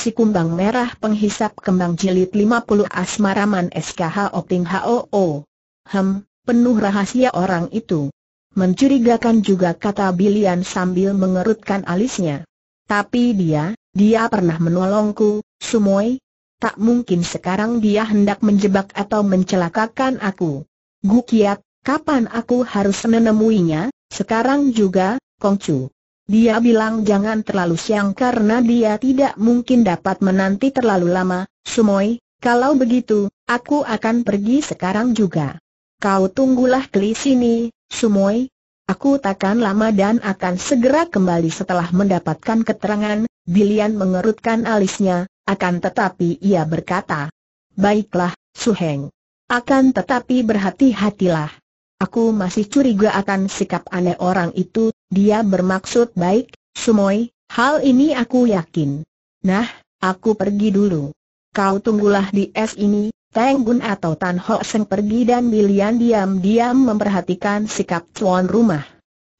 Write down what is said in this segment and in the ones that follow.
Si Kumbang Merah Penghisap Kembang Jilid 50 Asmaraman SKH Oping HOO. Hem, penuh rahasia orang itu. Mencurigakan juga kata Bilian sambil mengerutkan alisnya. Tapi dia, dia pernah menolongku, Sumoy. Tak mungkin sekarang dia hendak menjebak atau mencelakakan aku. Gukiat, kapan aku harus menemuinya? Sekarang juga, Kongcu. Dia bilang jangan terlalu siang karena dia tidak mungkin dapat menanti terlalu lama, Sumoy, kalau begitu, aku akan pergi sekarang juga. Kau tunggulah di sini, Sumoy. Aku takkan lama dan akan segera kembali setelah mendapatkan keterangan, Bilian mengerutkan alisnya, akan tetapi ia berkata, Baiklah, Suheng. Akan tetapi berhati-hatilah. Aku masih curiga akan sikap aneh orang itu, dia bermaksud baik, Sumoy, hal ini aku yakin. Nah, aku pergi dulu. Kau tunggulah di es ini, Tenggun Gun atau Tan Ho Seng pergi dan Milian diam-diam memperhatikan sikap tuan rumah.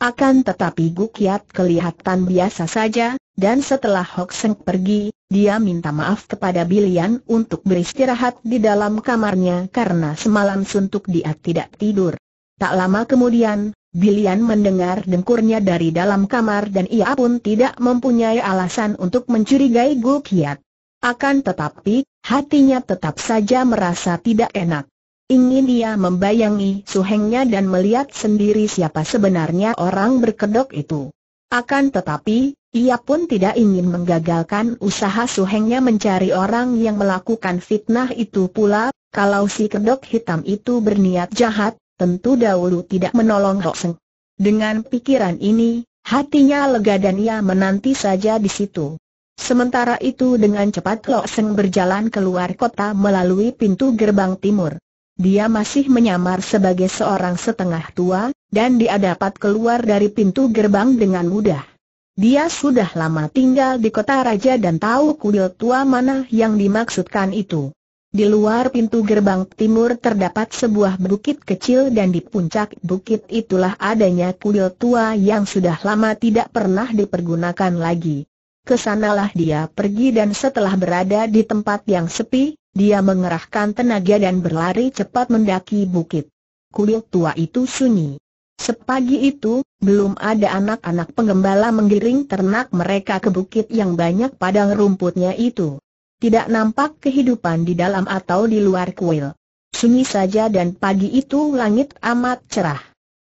Akan tetapi Gukiat kelihatan biasa saja, dan setelah Hok Seng pergi, dia minta maaf kepada Bilian untuk beristirahat di dalam kamarnya karena semalam suntuk dia tidak tidur. Tak lama kemudian, Bilian mendengar dengkurnya dari dalam kamar dan ia pun tidak mempunyai alasan untuk mencurigai Gu Kiat. Akan tetapi, hatinya tetap saja merasa tidak enak. Ingin ia membayangi suhengnya dan melihat sendiri siapa sebenarnya orang berkedok itu. Akan tetapi, ia pun tidak ingin menggagalkan usaha suhengnya mencari orang yang melakukan fitnah itu pula, kalau si kedok hitam itu berniat jahat, tentu dahulu tidak menolong Hok Dengan pikiran ini, hatinya lega dan ia menanti saja di situ. Sementara itu dengan cepat Lo berjalan keluar kota melalui pintu gerbang timur. Dia masih menyamar sebagai seorang setengah tua, dan dia dapat keluar dari pintu gerbang dengan mudah. Dia sudah lama tinggal di kota raja dan tahu kuil tua mana yang dimaksudkan itu. Di luar pintu gerbang timur terdapat sebuah bukit kecil dan di puncak bukit itulah adanya kuil tua yang sudah lama tidak pernah dipergunakan lagi. Kesanalah dia pergi dan setelah berada di tempat yang sepi, dia mengerahkan tenaga dan berlari cepat mendaki bukit. Kuil tua itu sunyi. Sepagi itu, belum ada anak-anak penggembala menggiring ternak mereka ke bukit yang banyak padang rumputnya itu tidak nampak kehidupan di dalam atau di luar kuil. Sunyi saja dan pagi itu langit amat cerah.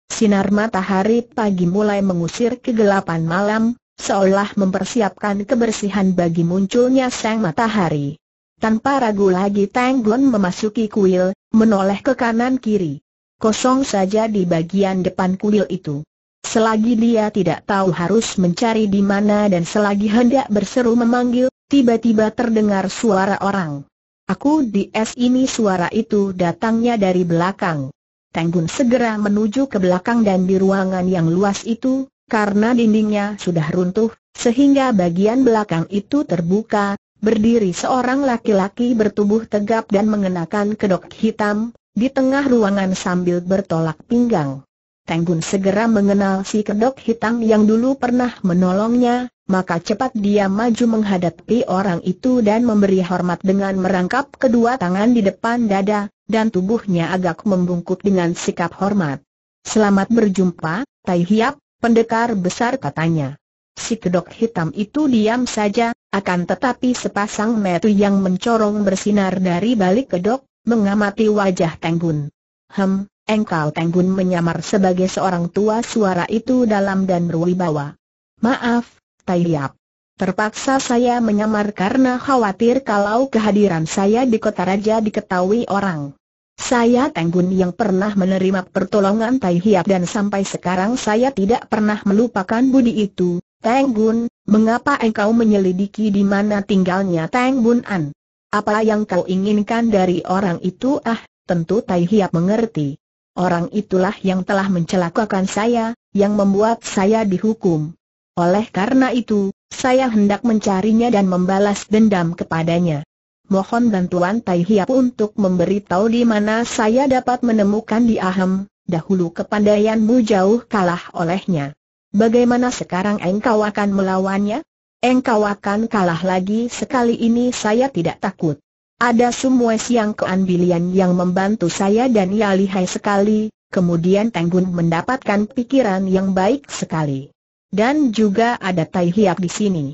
Sinar matahari pagi mulai mengusir kegelapan malam, seolah mempersiapkan kebersihan bagi munculnya sang matahari. Tanpa ragu lagi Tang Gun memasuki kuil, menoleh ke kanan kiri. Kosong saja di bagian depan kuil itu. Selagi dia tidak tahu harus mencari di mana dan selagi hendak berseru memanggil, tiba-tiba terdengar suara orang. Aku di es ini suara itu datangnya dari belakang. Tenggun segera menuju ke belakang dan di ruangan yang luas itu, karena dindingnya sudah runtuh, sehingga bagian belakang itu terbuka, berdiri seorang laki-laki bertubuh tegap dan mengenakan kedok hitam, di tengah ruangan sambil bertolak pinggang. Tenggun segera mengenal si kedok hitam yang dulu pernah menolongnya, maka cepat dia maju menghadapi orang itu dan memberi hormat dengan merangkap kedua tangan di depan dada, dan tubuhnya agak membungkuk dengan sikap hormat. Selamat berjumpa, Tai Hiap, pendekar besar katanya. Si kedok hitam itu diam saja, akan tetapi sepasang metu yang mencorong bersinar dari balik kedok, mengamati wajah Teng Bun. Hem, engkau Teng Bun menyamar sebagai seorang tua suara itu dalam dan berwibawa. Maaf, Tai Yap. Terpaksa saya menyamar karena khawatir kalau kehadiran saya di kota raja diketahui orang. Saya Tenggun yang pernah menerima pertolongan Tai Hiap dan sampai sekarang saya tidak pernah melupakan budi itu. Tenggun, mengapa engkau menyelidiki di mana tinggalnya Tenggun An? Apa yang kau inginkan dari orang itu? Ah, tentu Tai Hiap mengerti. Orang itulah yang telah mencelakakan saya, yang membuat saya dihukum. Oleh karena itu, saya hendak mencarinya dan membalas dendam kepadanya. Mohon bantuan Tai Hiap untuk memberitahu di mana saya dapat menemukan di Aham, dahulu kepandaianmu jauh kalah olehnya. Bagaimana sekarang engkau akan melawannya? Engkau akan kalah lagi sekali ini saya tidak takut. Ada semua siang keambilian yang membantu saya dan ia lihai sekali, kemudian Tenggun mendapatkan pikiran yang baik sekali. Dan juga ada Tai Hiap di sini.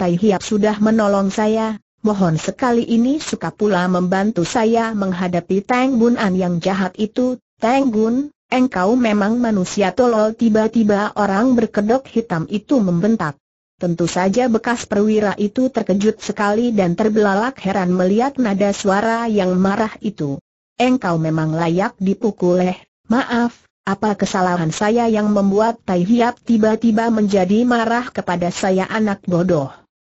Tai Hiap sudah menolong saya, mohon sekali ini suka pula membantu saya menghadapi Tang Bun An yang jahat itu. Tang Bun, engkau memang manusia tolol tiba-tiba orang berkedok hitam itu membentak. Tentu saja bekas perwira itu terkejut sekali dan terbelalak heran melihat nada suara yang marah itu. Engkau memang layak dipukul eh, maaf, apa kesalahan saya yang membuat Tai Hiap tiba-tiba menjadi marah kepada saya anak bodoh?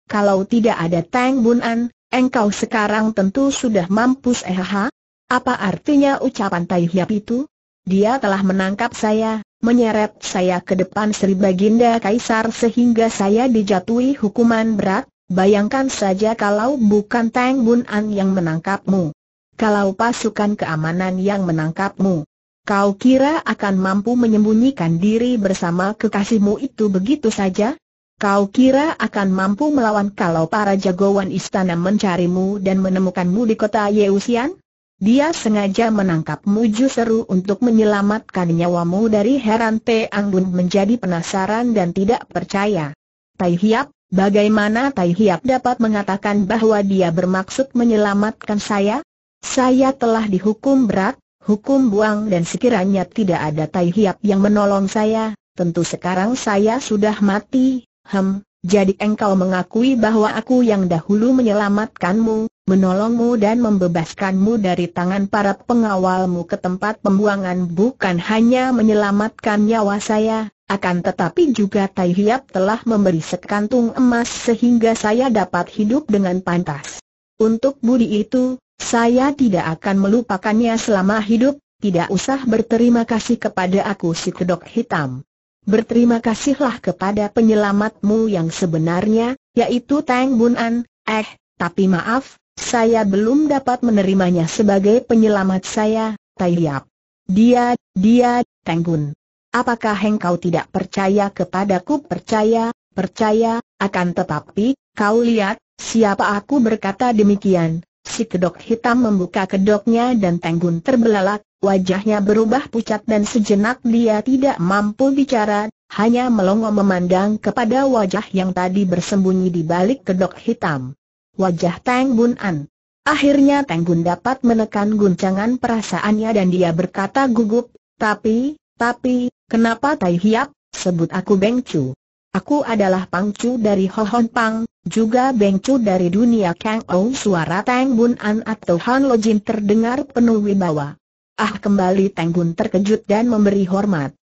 Kalau tidak ada Tang Bunan, engkau sekarang tentu sudah mampus eh Apa artinya ucapan Tai Hiap itu? Dia telah menangkap saya, menyeret saya ke depan Sri Baginda Kaisar sehingga saya dijatuhi hukuman berat, bayangkan saja kalau bukan Tang Bunan yang menangkapmu. Kalau pasukan keamanan yang menangkapmu, Kau kira akan mampu menyembunyikan diri bersama kekasihmu itu begitu saja? Kau kira akan mampu melawan kalau para jagoan istana mencarimu dan menemukanmu di kota Yeusian? Dia sengaja menangkapmu justru untuk menyelamatkan nyawamu dari heran Te Anggun menjadi penasaran dan tidak percaya. Tai Hiap, bagaimana Tai Hiap dapat mengatakan bahwa dia bermaksud menyelamatkan saya? Saya telah dihukum berat, Hukum buang dan sekiranya tidak ada Tai Hiap yang menolong saya, tentu sekarang saya sudah mati, hem, jadi engkau mengakui bahwa aku yang dahulu menyelamatkanmu, menolongmu dan membebaskanmu dari tangan para pengawalmu ke tempat pembuangan bukan hanya menyelamatkan nyawa saya, akan tetapi juga Tai Hiap telah memberi sekantung emas sehingga saya dapat hidup dengan pantas. Untuk budi itu, saya tidak akan melupakannya selama hidup, tidak usah berterima kasih kepada aku si kedok hitam. Berterima kasihlah kepada penyelamatmu yang sebenarnya, yaitu Tang Bun An, eh, tapi maaf, saya belum dapat menerimanya sebagai penyelamat saya, Tai Yap. Dia, dia, Tang Bun. Apakah engkau tidak percaya kepadaku percaya, percaya, akan tetapi, kau lihat, siapa aku berkata demikian, si kedok hitam membuka kedoknya dan Tenggun terbelalak, wajahnya berubah pucat dan sejenak dia tidak mampu bicara, hanya melongo memandang kepada wajah yang tadi bersembunyi di balik kedok hitam. Wajah Teng An. Akhirnya Teng dapat menekan guncangan perasaannya dan dia berkata gugup, tapi, tapi, kenapa Tai Hiap, sebut aku Beng Chu. Aku adalah Pang Chu dari Hon Pang, juga bengcu dari dunia Kang Ou suara Tang Bun An atau Han Lo Jin terdengar penuh wibawa. Ah kembali Tang Bun terkejut dan memberi hormat.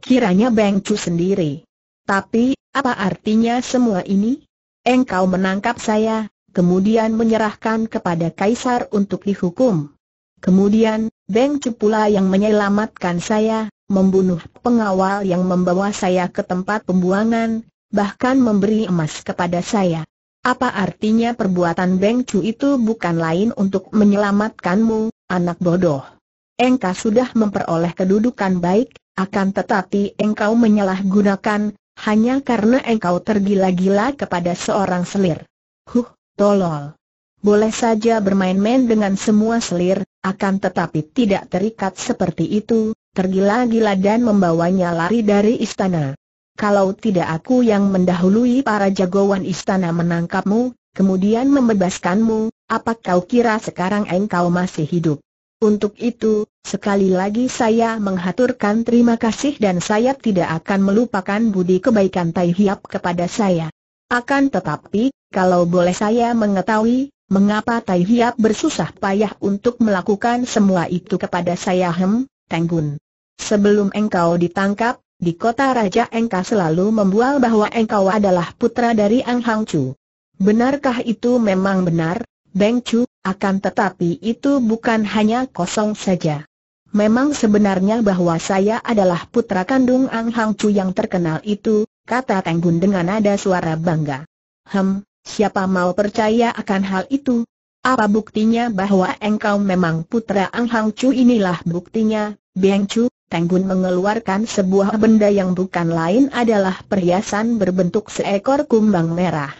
Kiranya bengcu sendiri. Tapi, apa artinya semua ini? Engkau menangkap saya, kemudian menyerahkan kepada Kaisar untuk dihukum. Kemudian, Beng pula yang menyelamatkan saya, membunuh pengawal yang membawa saya ke tempat pembuangan, bahkan memberi emas kepada saya. Apa artinya perbuatan Beng Chu itu bukan lain untuk menyelamatkanmu, anak bodoh? Engkau sudah memperoleh kedudukan baik, akan tetapi engkau menyalahgunakan, hanya karena engkau tergila-gila kepada seorang selir. Huh, tolol. Boleh saja bermain-main dengan semua selir, akan tetapi tidak terikat seperti itu, tergila-gila dan membawanya lari dari istana kalau tidak aku yang mendahului para jagoan istana menangkapmu, kemudian membebaskanmu, apa kau kira sekarang engkau masih hidup? Untuk itu, sekali lagi saya menghaturkan terima kasih dan saya tidak akan melupakan budi kebaikan Tai Hiap kepada saya. Akan tetapi, kalau boleh saya mengetahui, mengapa Tai Hiap bersusah payah untuk melakukan semua itu kepada saya Hem, Tenggun. Sebelum engkau ditangkap, di kota Raja Engkau selalu membual bahwa engkau adalah putra dari Ang Hang Chu. Benarkah itu memang benar, Beng Chu, akan tetapi itu bukan hanya kosong saja. Memang sebenarnya bahwa saya adalah putra kandung Ang Hang Chu yang terkenal itu, kata Bun dengan nada suara bangga. Hem, siapa mau percaya akan hal itu? Apa buktinya bahwa engkau memang putra Ang Hang Chu inilah buktinya, Beng Chu, Tanggun mengeluarkan sebuah benda yang bukan lain adalah perhiasan berbentuk seekor kumbang merah.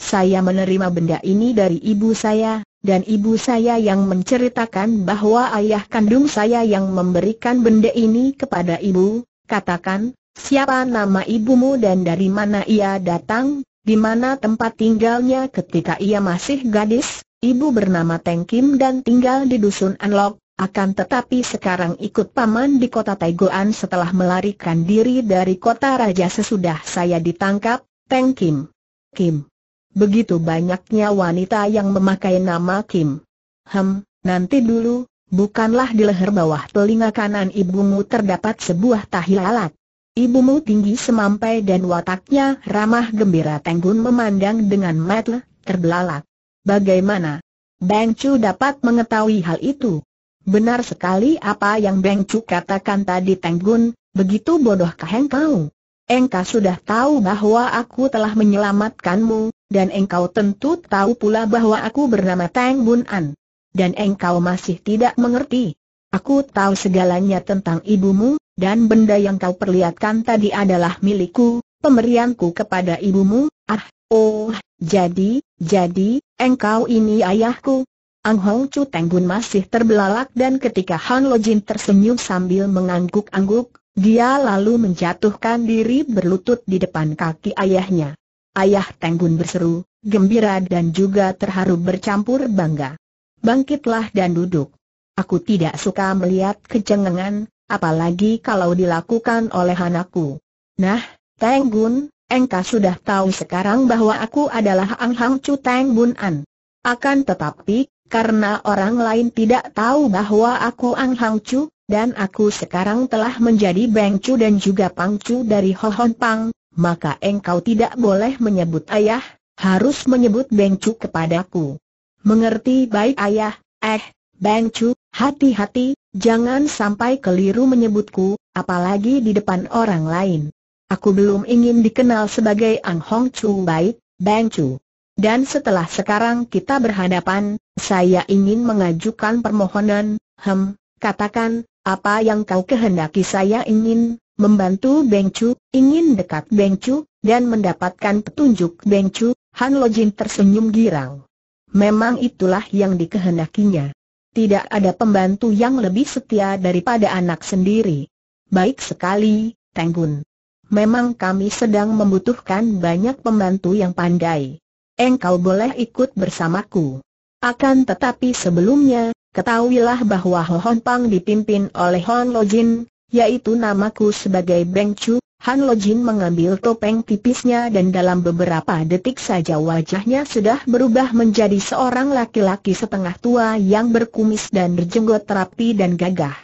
Saya menerima benda ini dari ibu saya, dan ibu saya yang menceritakan bahwa ayah kandung saya yang memberikan benda ini kepada ibu, katakan, siapa nama ibumu dan dari mana ia datang, di mana tempat tinggalnya ketika ia masih gadis, ibu bernama Teng Kim dan tinggal di dusun Anlok, akan tetapi sekarang ikut paman di kota Taigoan setelah melarikan diri dari kota raja sesudah saya ditangkap, Teng Kim. Kim. Begitu banyaknya wanita yang memakai nama Kim. Hem, nanti dulu, bukanlah di leher bawah telinga kanan ibumu terdapat sebuah tahi lalat. Ibumu tinggi semampai dan wataknya ramah gembira Tenggun memandang dengan mata terbelalak. Bagaimana? Bang Chu dapat mengetahui hal itu. Benar sekali apa yang Beng Cu katakan tadi Gun, begitu bodohkah engkau? Engkau sudah tahu bahwa aku telah menyelamatkanmu, dan engkau tentu tahu pula bahwa aku bernama Teng Bun An. Dan engkau masih tidak mengerti. Aku tahu segalanya tentang ibumu, dan benda yang kau perlihatkan tadi adalah milikku, pemberianku kepada ibumu, ah, oh, jadi, jadi, engkau ini ayahku, Ang Hong Chu Tenggun masih terbelalak dan ketika Han Lo Jin tersenyum sambil mengangguk-angguk, dia lalu menjatuhkan diri berlutut di depan kaki ayahnya. Ayah Tenggun berseru, gembira dan juga terharu bercampur bangga. Bangkitlah dan duduk. Aku tidak suka melihat kecengengan, apalagi kalau dilakukan oleh anakku. Nah, Tenggun, engkau sudah tahu sekarang bahwa aku adalah Ang Hong Chu Teng Bun An. Akan tetapi, karena orang lain tidak tahu bahwa aku Ang Hang Chu, dan aku sekarang telah menjadi Beng Chu dan juga Pang Chu dari Hohon Pang, maka engkau tidak boleh menyebut ayah, harus menyebut Beng Chu kepadaku. Mengerti baik ayah, eh, Beng Chu, hati-hati, jangan sampai keliru menyebutku, apalagi di depan orang lain. Aku belum ingin dikenal sebagai Ang Hong Chu baik, Beng Chu. Dan setelah sekarang kita berhadapan, saya ingin mengajukan permohonan, hem, katakan, apa yang kau kehendaki saya ingin, membantu Beng Chu, ingin dekat Beng Chu, dan mendapatkan petunjuk Beng Chu, Han Lojin tersenyum girang. Memang itulah yang dikehendakinya. Tidak ada pembantu yang lebih setia daripada anak sendiri. Baik sekali, Tenggun. Memang kami sedang membutuhkan banyak pembantu yang pandai engkau boleh ikut bersamaku. Akan tetapi sebelumnya, ketahuilah bahwa Hohon Pang dipimpin oleh Hon Lojin, yaitu namaku sebagai Beng Chu. Han Lojin mengambil topeng tipisnya dan dalam beberapa detik saja wajahnya sudah berubah menjadi seorang laki-laki setengah tua yang berkumis dan berjenggot rapi dan gagah.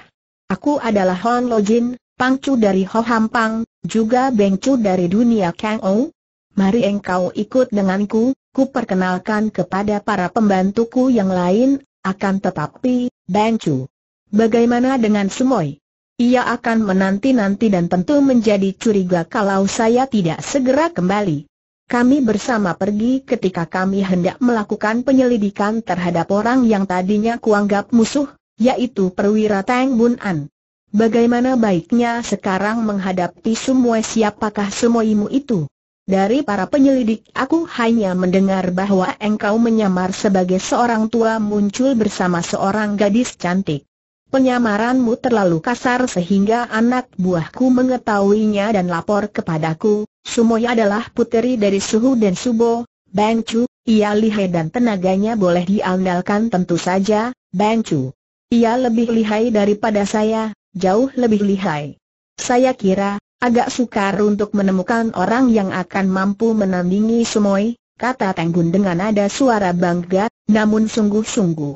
Aku adalah Hon Lojin, Pangcu dari Ho Ham Pang, juga Bengcu dari dunia Kang Ou. Mari engkau ikut denganku, Ku perkenalkan kepada para pembantuku yang lain, akan tetapi, Bancu. Bagaimana dengan Sumoy? Ia akan menanti-nanti dan tentu menjadi curiga kalau saya tidak segera kembali. Kami bersama pergi ketika kami hendak melakukan penyelidikan terhadap orang yang tadinya kuanggap musuh, yaitu perwira Tang Bun An. Bagaimana baiknya sekarang menghadapi semua? siapakah semua Sumoymu itu? Dari para penyelidik aku hanya mendengar bahwa engkau menyamar sebagai seorang tua muncul bersama seorang gadis cantik. Penyamaranmu terlalu kasar sehingga anak buahku mengetahuinya dan lapor kepadaku, Sumoy adalah puteri dari Suhu dan Subo, Bang Chu, ia lihai dan tenaganya boleh diandalkan tentu saja, Bang Chu. Ia lebih lihai daripada saya, jauh lebih lihai. Saya kira, Agak sukar untuk menemukan orang yang akan mampu menandingi Sumoy, kata Tenggun dengan nada suara bangga, namun sungguh-sungguh.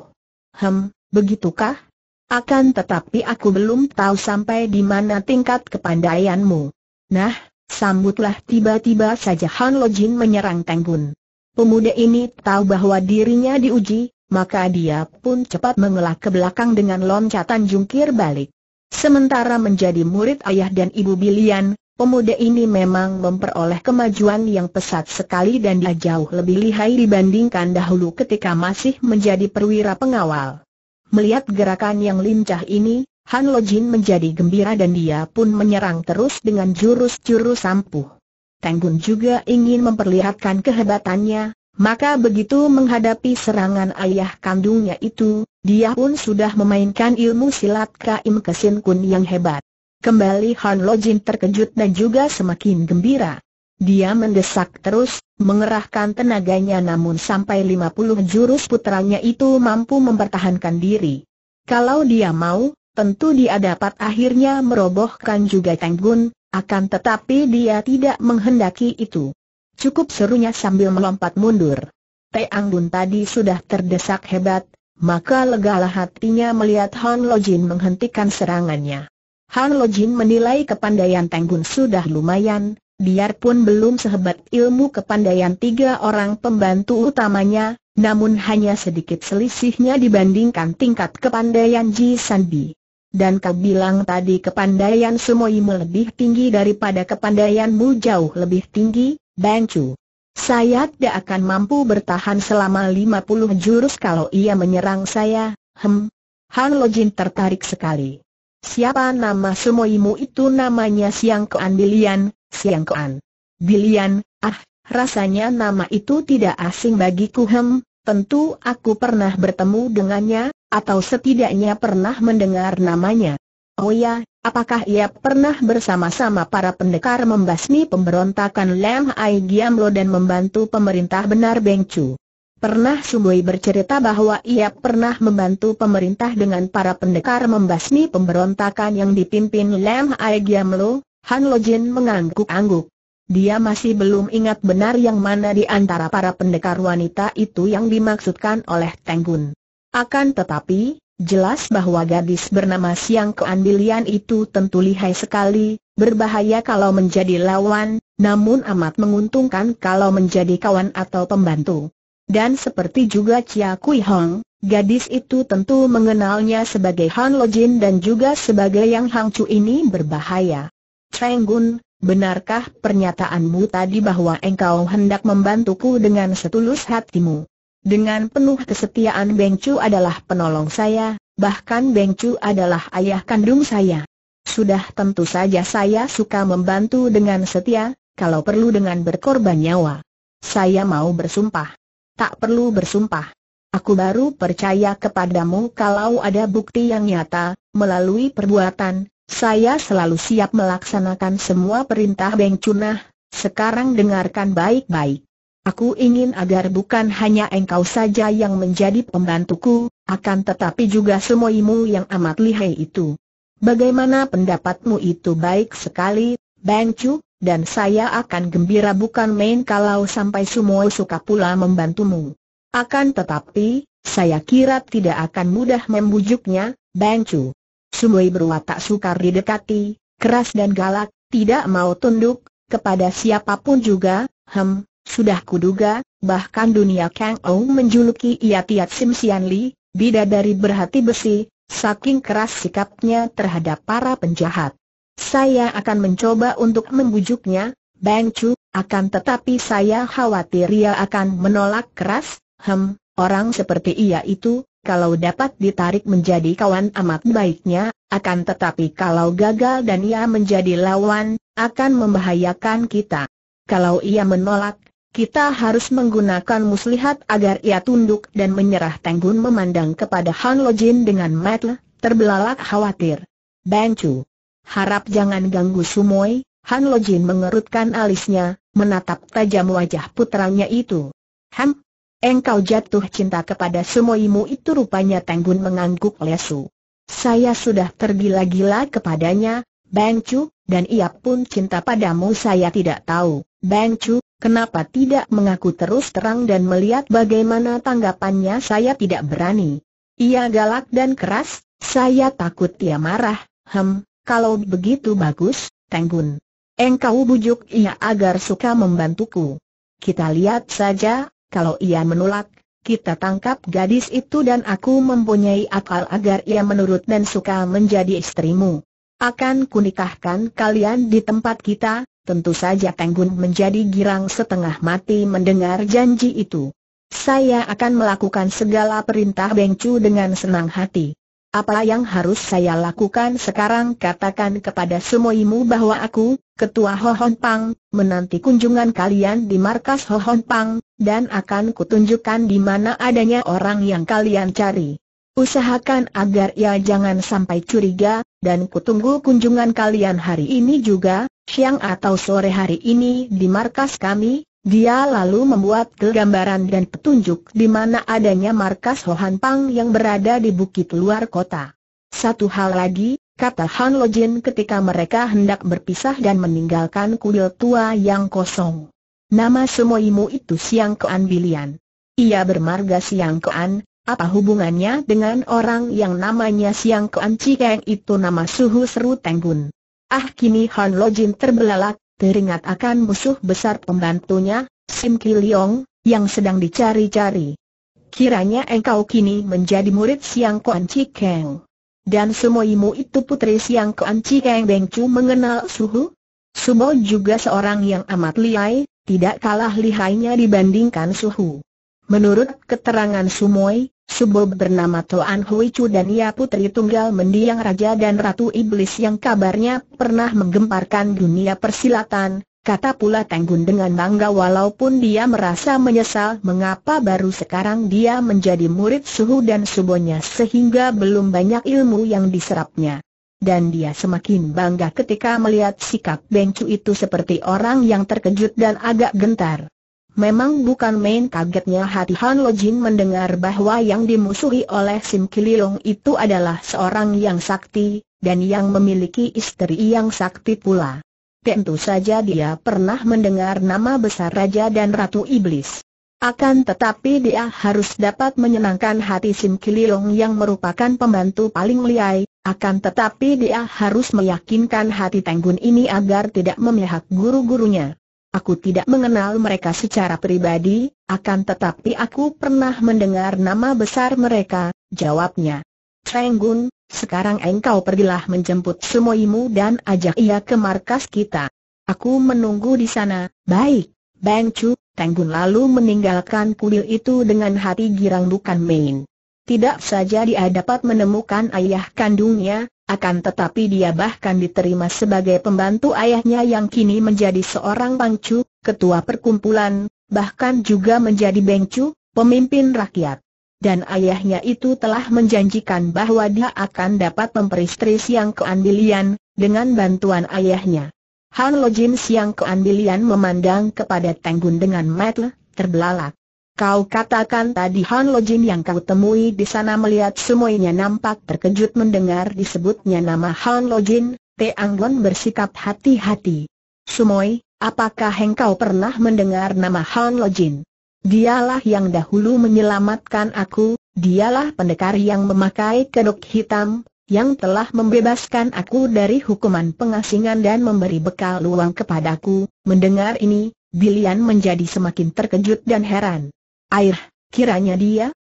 Hem, begitukah? Akan tetapi aku belum tahu sampai di mana tingkat kepandaianmu. Nah, sambutlah tiba-tiba saja Han Lojin menyerang Tenggun. Pemuda ini tahu bahwa dirinya diuji, maka dia pun cepat mengelak ke belakang dengan loncatan jungkir balik. Sementara menjadi murid ayah dan ibu Bilian, pemuda ini memang memperoleh kemajuan yang pesat sekali dan dia jauh lebih lihai dibandingkan dahulu ketika masih menjadi perwira pengawal. Melihat gerakan yang lincah ini, Han Lojin menjadi gembira dan dia pun menyerang terus dengan jurus-jurus ampuh. Tenggun juga ingin memperlihatkan kehebatannya, maka begitu menghadapi serangan ayah kandungnya itu, dia pun sudah memainkan ilmu silat Kaim Kesin Kun yang hebat. Kembali Han Lo terkejut dan juga semakin gembira. Dia mendesak terus, mengerahkan tenaganya namun sampai 50 jurus putranya itu mampu mempertahankan diri. Kalau dia mau, tentu dia dapat akhirnya merobohkan juga Tenggun, akan tetapi dia tidak menghendaki itu. Cukup serunya sambil melompat mundur. Teang Anggun tadi sudah terdesak hebat, maka legalah hatinya melihat Han Lojin menghentikan serangannya. Han Lojin menilai kepandaian Teng Bun sudah lumayan, biarpun belum sehebat ilmu kepandaian tiga orang pembantu utamanya, namun hanya sedikit selisihnya dibandingkan tingkat kepandaian Ji Sanbi. Dan kau bilang tadi kepandaian semua Sumoimu lebih tinggi daripada kepandaianmu jauh lebih tinggi, Chu. Saya tidak akan mampu bertahan selama 50 jurus kalau ia menyerang saya, hem. Han Lojin tertarik sekali. Siapa nama semuimu itu namanya Siang Koan Bilian, Siang Koan. Bilian, ah, rasanya nama itu tidak asing bagiku hem, tentu aku pernah bertemu dengannya, atau setidaknya pernah mendengar namanya. Oh ya, Apakah ia pernah bersama-sama para pendekar membasmi pemberontakan Lam Ai Giamlo dan membantu pemerintah benar Beng Chu? Pernah Suboi bercerita bahwa ia pernah membantu pemerintah dengan para pendekar membasmi pemberontakan yang dipimpin Lam Ai Giamlo? Han Lojin mengangguk-angguk. Dia masih belum ingat benar yang mana di antara para pendekar wanita itu yang dimaksudkan oleh Tenggun. Akan tetapi, Jelas bahwa gadis bernama Siang Keandilian itu tentu lihai sekali, berbahaya kalau menjadi lawan, namun amat menguntungkan kalau menjadi kawan atau pembantu. Dan seperti juga Chia Kui Hong, gadis itu tentu mengenalnya sebagai Han Lo Jin dan juga sebagai Yang Hang Chu ini berbahaya. Cheng Gun, benarkah pernyataanmu tadi bahwa engkau hendak membantuku dengan setulus hatimu? Dengan penuh kesetiaan Bengcu adalah penolong saya, bahkan Bengcu adalah ayah kandung saya. Sudah tentu saja saya suka membantu dengan setia, kalau perlu dengan berkorban nyawa. Saya mau bersumpah. Tak perlu bersumpah. Aku baru percaya kepadamu kalau ada bukti yang nyata, melalui perbuatan, saya selalu siap melaksanakan semua perintah Beng nah, Sekarang dengarkan baik-baik. Aku ingin agar bukan hanya engkau saja yang menjadi pembantuku, akan tetapi juga semua ilmu yang amat lihai itu. Bagaimana pendapatmu itu baik sekali, Bang Chu, dan saya akan gembira bukan main kalau sampai semua suka pula membantumu. Akan tetapi, saya kira tidak akan mudah membujuknya, Bang Chu. Sumoi berwatak sukar didekati, keras dan galak, tidak mau tunduk, kepada siapapun juga, hem, sudah kuduga, bahkan dunia Kang Ou menjuluki ia Tiat Sim Sian Li, dari berhati besi, saking keras sikapnya terhadap para penjahat. Saya akan mencoba untuk membujuknya, Bang Chu, akan tetapi saya khawatir ia akan menolak keras, hem, orang seperti ia itu, kalau dapat ditarik menjadi kawan amat baiknya, akan tetapi kalau gagal dan ia menjadi lawan, akan membahayakan kita. Kalau ia menolak, kita harus menggunakan muslihat agar ia tunduk dan menyerah Tenggun memandang kepada Han Lojin dengan mata terbelalak khawatir. Bang Chu, harap jangan ganggu Sumoi, Han Lojin mengerutkan alisnya, menatap tajam wajah putranya itu. Ham, engkau jatuh cinta kepada Sumoimu itu rupanya Tenggun mengangguk lesu. Saya sudah tergila-gila kepadanya, Bang Chu, dan ia pun cinta padamu saya tidak tahu, Bang Chu, Kenapa tidak mengaku terus terang dan melihat bagaimana tanggapannya saya tidak berani. Ia galak dan keras, saya takut ia marah, hem, kalau begitu bagus, Tenggun. Engkau bujuk ia agar suka membantuku. Kita lihat saja, kalau ia menolak, kita tangkap gadis itu dan aku mempunyai akal agar ia menurut dan suka menjadi istrimu. Akan kunikahkan kalian di tempat kita, Tentu saja Penggun menjadi girang setengah mati mendengar janji itu. Saya akan melakukan segala perintah Beng dengan senang hati. Apa yang harus saya lakukan sekarang katakan kepada semuimu bahwa aku, Ketua Hohon Pang, menanti kunjungan kalian di markas Hohon Pang, dan akan kutunjukkan di mana adanya orang yang kalian cari. Usahakan agar ia jangan sampai curiga, dan kutunggu kunjungan kalian hari ini juga, siang atau sore hari ini di markas kami. Dia lalu membuat gambaran dan petunjuk di mana adanya markas Hohan Pang yang berada di bukit luar kota. Satu hal lagi, kata Han Lojin ketika mereka hendak berpisah dan meninggalkan kuil tua yang kosong. Nama semua Sumoimu itu Siang Kean Bilian. Ia bermarga Siang Kean, apa hubungannya dengan orang yang namanya Siang Kuan Cikeng itu nama suhu seru Tenggun? Ah kini Han Lo terbelalak, teringat akan musuh besar pembantunya, Sim Ki Leong, yang sedang dicari-cari. Kiranya engkau kini menjadi murid Siang Kuan Cikeng. Dan semua sumoimu itu putri Siang Kuan Cikeng Beng Chu mengenal suhu? Sumo juga seorang yang amat lihai, tidak kalah lihainya dibandingkan suhu. Menurut keterangan Sumoi, Subo bernama Toan Hui Chu dan ia putri tunggal mendiang raja dan ratu iblis yang kabarnya pernah menggemparkan dunia persilatan, kata pula Tenggun dengan bangga walaupun dia merasa menyesal mengapa baru sekarang dia menjadi murid suhu dan subonya sehingga belum banyak ilmu yang diserapnya. Dan dia semakin bangga ketika melihat sikap Beng Chu itu seperti orang yang terkejut dan agak gentar. Memang bukan main kagetnya hati Han Lo Jin mendengar bahwa yang dimusuhi oleh Sim Kililong itu adalah seorang yang sakti, dan yang memiliki istri yang sakti pula. Tentu saja dia pernah mendengar nama besar Raja dan Ratu Iblis. Akan tetapi dia harus dapat menyenangkan hati Sim Kililong yang merupakan pembantu paling liai, akan tetapi dia harus meyakinkan hati Tenggun ini agar tidak memihak guru-gurunya. Aku tidak mengenal mereka secara pribadi, akan tetapi aku pernah mendengar nama besar mereka, jawabnya. Trenggun, sekarang engkau pergilah menjemput semuimu dan ajak ia ke markas kita. Aku menunggu di sana, baik, Bang Chu, lalu meninggalkan kuil itu dengan hati girang bukan main. Tidak saja dia dapat menemukan ayah kandungnya, akan tetapi dia bahkan diterima sebagai pembantu ayahnya yang kini menjadi seorang bangcu, ketua perkumpulan, bahkan juga menjadi bengcu, pemimpin rakyat. Dan ayahnya itu telah menjanjikan bahwa dia akan dapat memperistri Siang Keandilian, dengan bantuan ayahnya. Han Lo Jin Siang Keandilian memandang kepada Tenggun dengan metel, terbelalak. Kau katakan tadi Han Lojin yang kau temui di sana melihat semuanya nampak terkejut mendengar disebutnya nama Han Lojin, Anglon bersikap hati-hati. Sumoy, apakah engkau pernah mendengar nama Han Lojin? Dialah yang dahulu menyelamatkan aku, dialah pendekar yang memakai kedok hitam, yang telah membebaskan aku dari hukuman pengasingan dan memberi bekal luang kepadaku. Mendengar ini, Bilian menjadi semakin terkejut dan heran. Air, kiranya dia?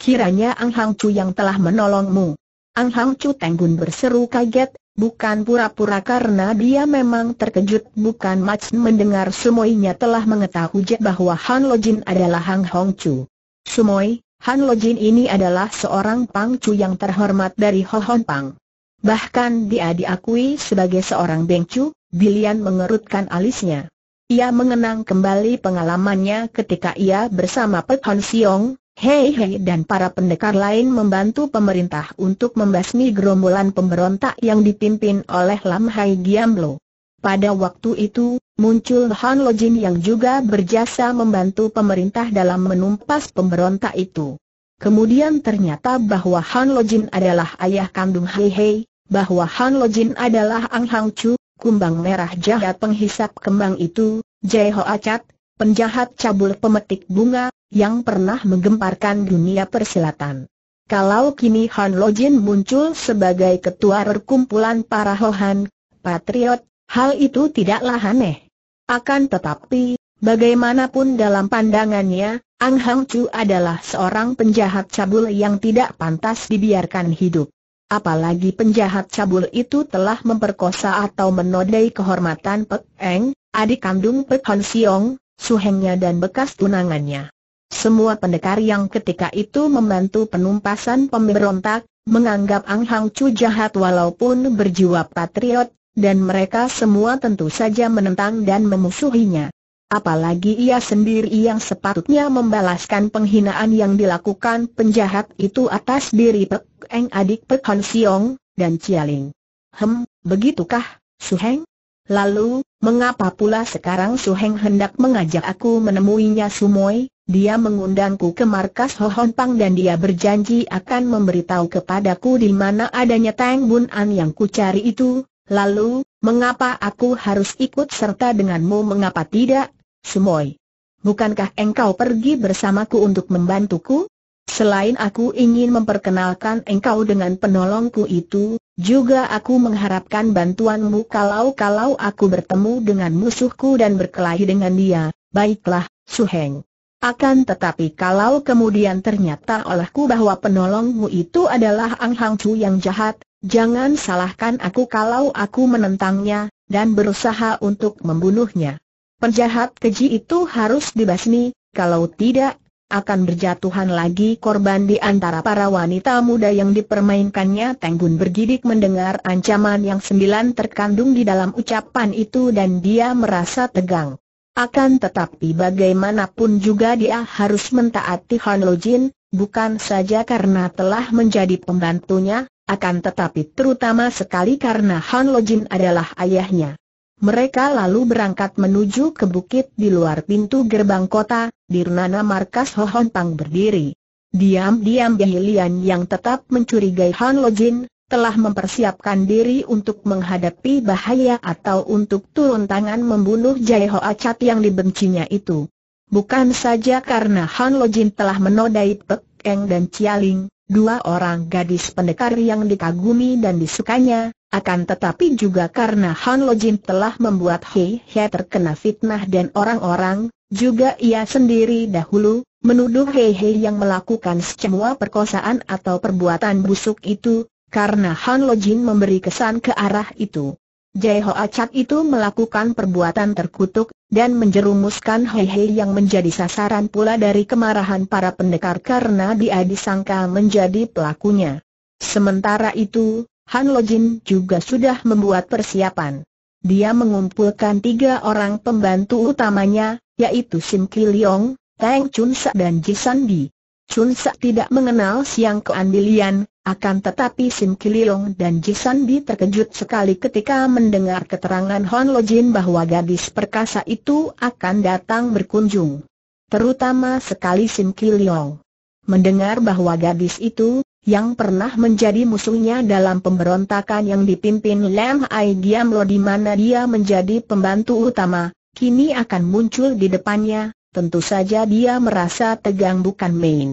Kiranya Ang Hang Chu yang telah menolongmu. Ang Hang Chu Tenggun berseru kaget, bukan pura-pura karena dia memang terkejut bukan Mats mendengar semuanya telah mengetahui bahwa Han Lojin adalah Hang Hong Chu. Sumoy, Han Lojin ini adalah seorang Pang Chu yang terhormat dari Ho Hon Pang. Bahkan dia diakui sebagai seorang Beng Chu, Bilian mengerutkan alisnya. Ia mengenang kembali pengalamannya ketika ia bersama Pek Hon Siong, Hei Hei dan para pendekar lain membantu pemerintah untuk membasmi gerombolan pemberontak yang dipimpin oleh Lam Hai Giamlo. Pada waktu itu, muncul Han Lojin yang juga berjasa membantu pemerintah dalam menumpas pemberontak itu. Kemudian ternyata bahwa Han Lojin adalah ayah kandung Hei Hei, bahwa Han Lojin adalah Ang Hang Chu, kumbang merah jahat penghisap kembang itu, Jai Ho Acat, penjahat cabul pemetik bunga, yang pernah menggemparkan dunia persilatan. Kalau kini Han Lojin muncul sebagai ketua perkumpulan para Hohan, patriot, hal itu tidaklah aneh. Akan tetapi, bagaimanapun dalam pandangannya, Ang Hang Chu adalah seorang penjahat cabul yang tidak pantas dibiarkan hidup. Apalagi penjahat cabul itu telah memperkosa atau menodai kehormatan Pek Eng, adik kandung Pek Hon Siong, suhengnya dan bekas tunangannya. Semua pendekar yang ketika itu membantu penumpasan pemberontak, menganggap Ang Hang Chu jahat walaupun berjiwa patriot, dan mereka semua tentu saja menentang dan memusuhinya. Apalagi ia sendiri yang sepatutnya membalaskan penghinaan yang dilakukan penjahat itu atas diri Pek Eng adik Pek Han Siong, dan Cialing. Hem, begitukah, Su Heng? Lalu, mengapa pula sekarang Su Heng hendak mengajak aku menemuinya Sumoy? Dia mengundangku ke markas Hohon Pang dan dia berjanji akan memberitahu kepadaku di mana adanya Tang Bun An yang kucari itu. Lalu, mengapa aku harus ikut serta denganmu mengapa tidak Semoy. Bukankah engkau pergi bersamaku untuk membantuku? Selain aku ingin memperkenalkan engkau dengan penolongku itu, juga aku mengharapkan bantuanmu kalau-kalau aku bertemu dengan musuhku dan berkelahi dengan dia. Baiklah, Suheng. Akan tetapi kalau kemudian ternyata olehku bahwa penolongmu itu adalah Ang Hang Chu yang jahat, jangan salahkan aku kalau aku menentangnya, dan berusaha untuk membunuhnya. Penjahat keji itu harus dibasmi, kalau tidak, akan berjatuhan lagi korban di antara para wanita muda yang dipermainkannya Tenggun bergidik mendengar ancaman yang sembilan terkandung di dalam ucapan itu dan dia merasa tegang. Akan tetapi bagaimanapun juga dia harus mentaati Han Lo Jin, bukan saja karena telah menjadi pembantunya, akan tetapi terutama sekali karena Han Lo Jin adalah ayahnya. Mereka lalu berangkat menuju ke bukit di luar pintu gerbang kota, di Runana markas Hohontang Pang berdiri. Diam-diam Yehilian yang tetap mencurigai Han Lojin, telah mempersiapkan diri untuk menghadapi bahaya atau untuk turun tangan membunuh Jai Ho Acat yang dibencinya itu. Bukan saja karena Han Lojin telah menodai Pek Eng dan Cialing, dua orang gadis pendekar yang dikagumi dan disukanya, akan tetapi juga karena Han Lojin telah membuat Hei He terkena fitnah dan orang-orang, juga ia sendiri dahulu, menuduh Hei He yang melakukan semua perkosaan atau perbuatan busuk itu, karena Han Lojin memberi kesan ke arah itu. Jai Ho acak itu melakukan perbuatan terkutuk, dan menjerumuskan Hei Hei yang menjadi sasaran pula dari kemarahan para pendekar karena dia disangka menjadi pelakunya. Sementara itu, Han Jin juga sudah membuat persiapan. Dia mengumpulkan tiga orang pembantu utamanya, yaitu Sim Ki Leong, Tang Chun Sa dan Ji San Bi. Chun Sa tidak mengenal Siang Keandilian, akan tetapi Sim Kililong dan Jisan Bi terkejut sekali ketika mendengar keterangan Hon Lo Jin bahwa gadis perkasa itu akan datang berkunjung. Terutama sekali Sim Kililong. Mendengar bahwa gadis itu, yang pernah menjadi musuhnya dalam pemberontakan yang dipimpin Lam Ai Giam Lo di mana dia menjadi pembantu utama, kini akan muncul di depannya, tentu saja dia merasa tegang bukan main.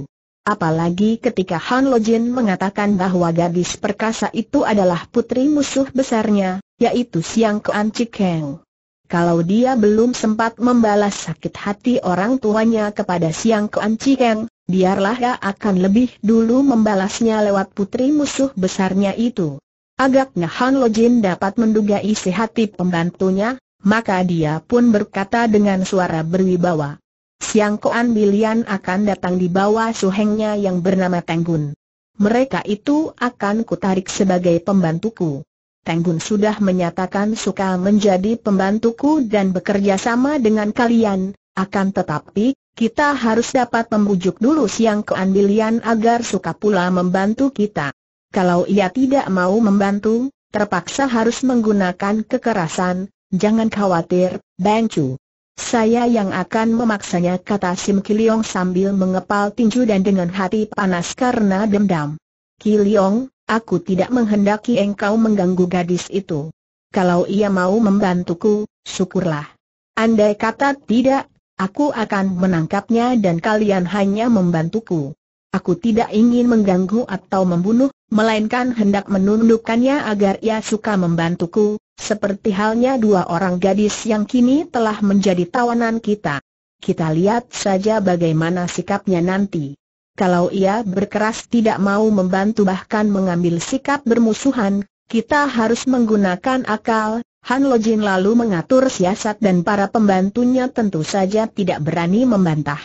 Apalagi ketika Han Lojin mengatakan bahwa gadis perkasa itu adalah putri musuh besarnya, yaitu Siang Kuan Cikeng. Kalau dia belum sempat membalas sakit hati orang tuanya kepada Siang Kuan Cikeng, biarlah dia akan lebih dulu membalasnya lewat putri musuh besarnya itu. Agaknya Han Lojin dapat menduga isi hati pembantunya, maka dia pun berkata dengan suara berwibawa. Siang Koan Bilian akan datang di bawah suhengnya yang bernama Tenggun. Mereka itu akan kutarik sebagai pembantuku. Tenggun sudah menyatakan suka menjadi pembantuku dan bekerja sama dengan kalian, akan tetapi, kita harus dapat membujuk dulu Siang Koan Bilian agar suka pula membantu kita. Kalau ia tidak mau membantu, terpaksa harus menggunakan kekerasan, jangan khawatir, Bang Chu. Saya yang akan memaksanya kata Sim Kiliong sambil mengepal tinju dan dengan hati panas karena dendam. Kiliong, aku tidak menghendaki engkau mengganggu gadis itu. Kalau ia mau membantuku, syukurlah. Andai kata tidak, aku akan menangkapnya dan kalian hanya membantuku. Aku tidak ingin mengganggu atau membunuh, melainkan hendak menundukkannya agar ia suka membantuku, seperti halnya dua orang gadis yang kini telah menjadi tawanan kita. Kita lihat saja bagaimana sikapnya nanti. Kalau ia berkeras tidak mau membantu bahkan mengambil sikap bermusuhan, kita harus menggunakan akal, Han Lojin lalu mengatur siasat dan para pembantunya tentu saja tidak berani membantah.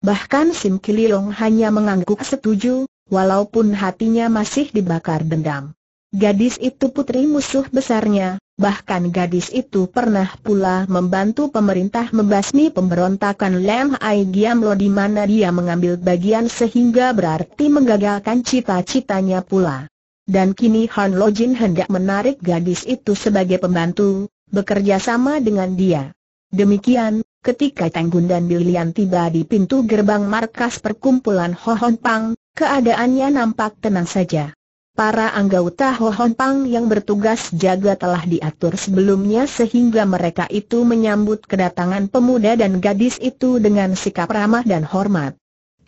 Bahkan Sim Kililong hanya mengangguk setuju, walaupun hatinya masih dibakar dendam. Gadis itu putri musuh besarnya, bahkan gadis itu pernah pula membantu pemerintah membasmi pemberontakan Lem Hai Giam Lo di mana dia mengambil bagian sehingga berarti menggagalkan cita-citanya pula. Dan kini Han Lo Jin hendak menarik gadis itu sebagai pembantu, bekerja sama dengan dia. Demikian, ketika Tanggun dan Bilian tiba di pintu gerbang markas perkumpulan Ho Hon Pang, keadaannya nampak tenang saja. Para anggota pang yang bertugas jaga telah diatur sebelumnya sehingga mereka itu menyambut kedatangan pemuda dan gadis itu dengan sikap ramah dan hormat.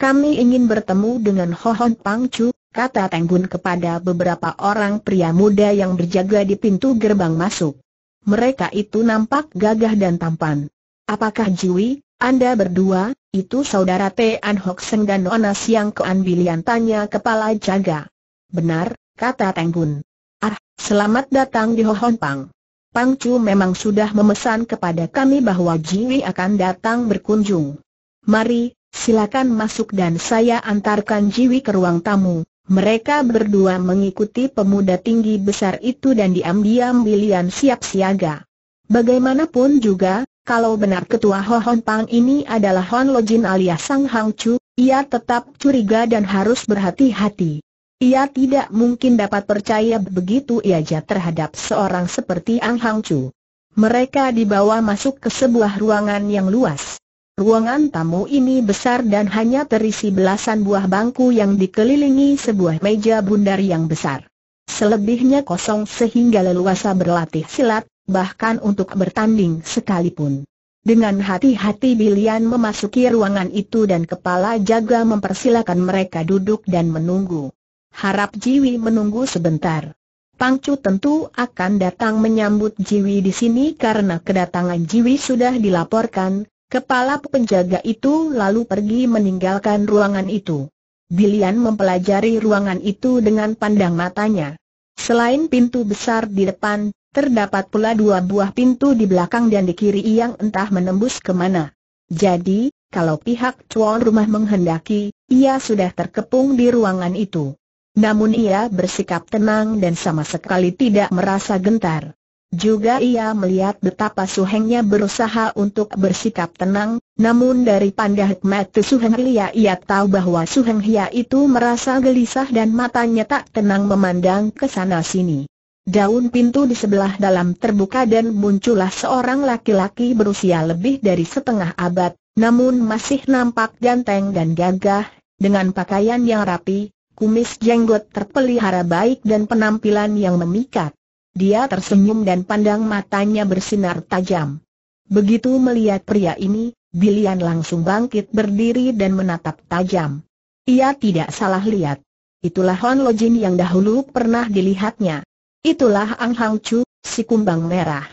Kami ingin bertemu dengan Pang Chu, kata Tenggun kepada beberapa orang pria muda yang berjaga di pintu gerbang masuk. Mereka itu nampak gagah dan tampan. Apakah Jui, Anda berdua, itu saudara T. An Hok Seng dan Onas yang keambilian tanya kepala jaga. Benar, kata Bun. Ah, selamat datang di Hohon Pang. Pang Chu memang sudah memesan kepada kami bahwa Jiwi akan datang berkunjung. Mari, silakan masuk dan saya antarkan Jiwi ke ruang tamu. Mereka berdua mengikuti pemuda tinggi besar itu dan diam-diam Bilian siap siaga. Bagaimanapun juga, kalau benar ketua Ho Hon Pang ini adalah Hon Lojin alias Sang Hang Chu, ia tetap curiga dan harus berhati-hati. Ia tidak mungkin dapat percaya begitu saja terhadap seorang seperti Ang Hang Chu. Mereka dibawa masuk ke sebuah ruangan yang luas. Ruangan tamu ini besar dan hanya terisi belasan buah bangku yang dikelilingi sebuah meja bundar yang besar. Selebihnya kosong sehingga leluasa berlatih silat, bahkan untuk bertanding sekalipun. Dengan hati-hati Bilian memasuki ruangan itu dan kepala jaga mempersilakan mereka duduk dan menunggu harap Jiwi menunggu sebentar. Pangcu tentu akan datang menyambut Jiwi di sini karena kedatangan Jiwi sudah dilaporkan, kepala penjaga itu lalu pergi meninggalkan ruangan itu. Bilian mempelajari ruangan itu dengan pandang matanya. Selain pintu besar di depan, terdapat pula dua buah pintu di belakang dan di kiri yang entah menembus kemana. Jadi, kalau pihak tuan rumah menghendaki, ia sudah terkepung di ruangan itu. Namun ia bersikap tenang dan sama sekali tidak merasa gentar. Juga ia melihat betapa Suhengnya berusaha untuk bersikap tenang, namun dari pandah mata Hia ia tahu bahwa Hia itu merasa gelisah dan matanya tak tenang memandang ke sana sini. Daun pintu di sebelah dalam terbuka dan muncullah seorang laki-laki berusia lebih dari setengah abad, namun masih nampak ganteng dan gagah, dengan pakaian yang rapi, kumis jenggot terpelihara baik dan penampilan yang memikat. Dia tersenyum dan pandang matanya bersinar tajam. Begitu melihat pria ini, Bilian langsung bangkit berdiri dan menatap tajam. Ia tidak salah lihat. Itulah Hon Lojin yang dahulu pernah dilihatnya. Itulah Ang Hang Chu, si kumbang merah.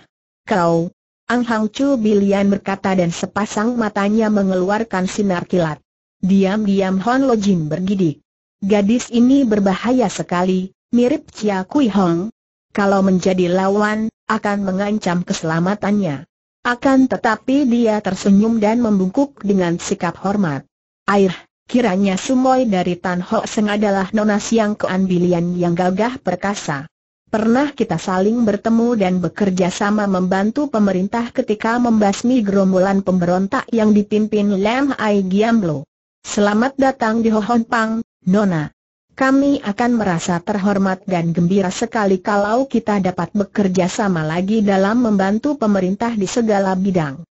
Kau, Ang Hang Chu Bilian berkata dan sepasang matanya mengeluarkan sinar kilat. Diam-diam Hon Lojin bergidik. Gadis ini berbahaya sekali, mirip Chia Kui Hong. Kalau menjadi lawan, akan mengancam keselamatannya. Akan tetapi dia tersenyum dan membungkuk dengan sikap hormat. Air, kiranya Sumoy dari Tan Ho Seng adalah nona siang keambilian yang gagah perkasa. Pernah kita saling bertemu dan bekerja sama membantu pemerintah ketika membasmi gerombolan pemberontak yang dipimpin Lam Ai Giamlo. Selamat datang di Ho Hon Pang, Nona. Kami akan merasa terhormat dan gembira sekali kalau kita dapat bekerja sama lagi dalam membantu pemerintah di segala bidang.